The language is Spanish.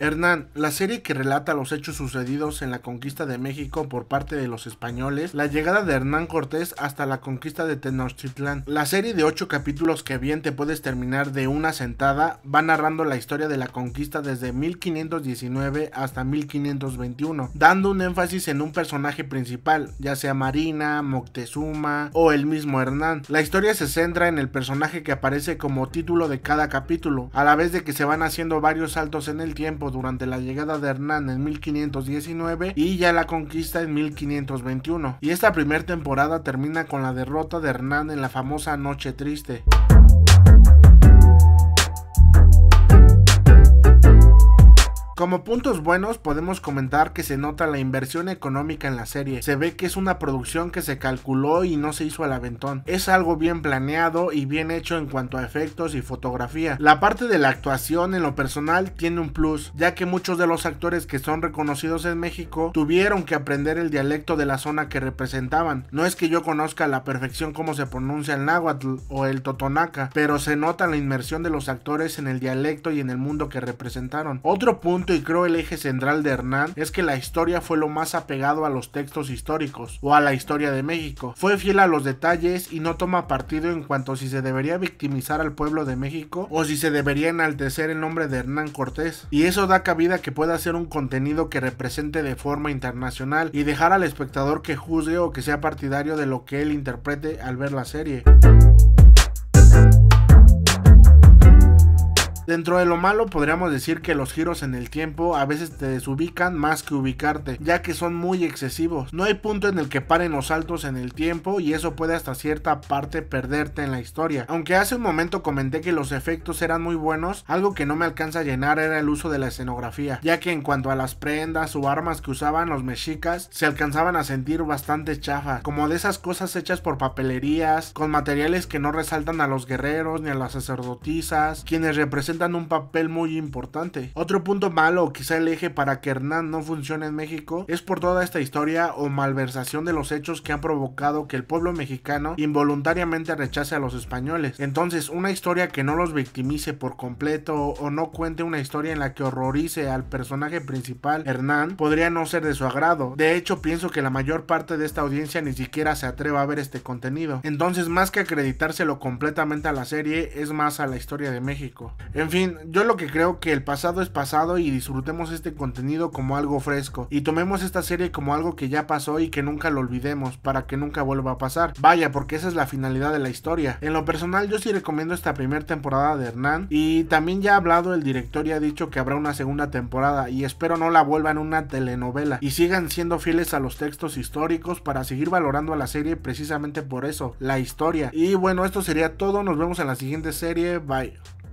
Hernán, la serie que relata los hechos sucedidos en la conquista de México por parte de los españoles, la llegada de Hernán Cortés hasta la conquista de Tenochtitlán. La serie de 8 capítulos que bien te puedes terminar de una sentada va narrando la historia de la conquista desde 1519 hasta 1521, dando un énfasis en un personaje principal, ya sea Marina, Moctezuma o el mismo Hernán. La historia se centra en el personaje que aparece como título de cada capítulo, a la vez de que se van haciendo varios saltos en el tiempo durante la llegada de Hernán en 1519 y ya la conquista en 1521. Y esta primera temporada termina con la derrota de Hernán en la famosa Noche Triste. Como puntos buenos podemos comentar que se nota la inversión económica en la serie, se ve que es una producción que se calculó y no se hizo al aventón, es algo bien planeado y bien hecho en cuanto a efectos y fotografía. La parte de la actuación en lo personal tiene un plus, ya que muchos de los actores que son reconocidos en México tuvieron que aprender el dialecto de la zona que representaban. No es que yo conozca a la perfección cómo se pronuncia el náhuatl o el totonaca, pero se nota la inmersión de los actores en el dialecto y en el mundo que representaron. Otro punto y creo el eje central de Hernán es que la historia fue lo más apegado a los textos históricos o a la historia de México. Fue fiel a los detalles y no toma partido en cuanto si se debería victimizar al pueblo de México o si se debería enaltecer el nombre de Hernán Cortés. Y eso da cabida que pueda ser un contenido que represente de forma internacional y dejar al espectador que juzgue o que sea partidario de lo que él interprete al ver la serie. Dentro de lo malo podríamos decir que los giros en el tiempo a veces te desubican más que ubicarte, ya que son muy excesivos. No hay punto en el que paren los saltos en el tiempo y eso puede hasta cierta parte perderte en la historia. Aunque hace un momento comenté que los efectos eran muy buenos, algo que no me alcanza a llenar era el uso de la escenografía, ya que en cuanto a las prendas o armas que usaban los mexicas, se alcanzaban a sentir bastante chafas, como de esas cosas hechas por papelerías, con materiales que no resaltan a los guerreros ni a las sacerdotisas, quienes representan dando un papel muy importante. Otro punto malo, quizá el eje para que Hernán no funcione en México, es por toda esta historia o malversación de los hechos que han provocado que el pueblo mexicano involuntariamente rechace a los españoles. Entonces, una historia que no los victimice por completo o no cuente una historia en la que horrorice al personaje principal, Hernán, podría no ser de su agrado. De hecho, pienso que la mayor parte de esta audiencia ni siquiera se atreva a ver este contenido. Entonces, más que acreditárselo completamente a la serie, es más a la historia de México. En fin, yo lo que creo que el pasado es pasado y disfrutemos este contenido como algo fresco y tomemos esta serie como algo que ya pasó y que nunca lo olvidemos para que nunca vuelva a pasar. Vaya, porque esa es la finalidad de la historia. En lo personal yo sí recomiendo esta primera temporada de Hernán y también ya ha hablado el director y ha dicho que habrá una segunda temporada y espero no la vuelvan una telenovela y sigan siendo fieles a los textos históricos para seguir valorando a la serie precisamente por eso, la historia. Y bueno, esto sería todo, nos vemos en la siguiente serie, bye.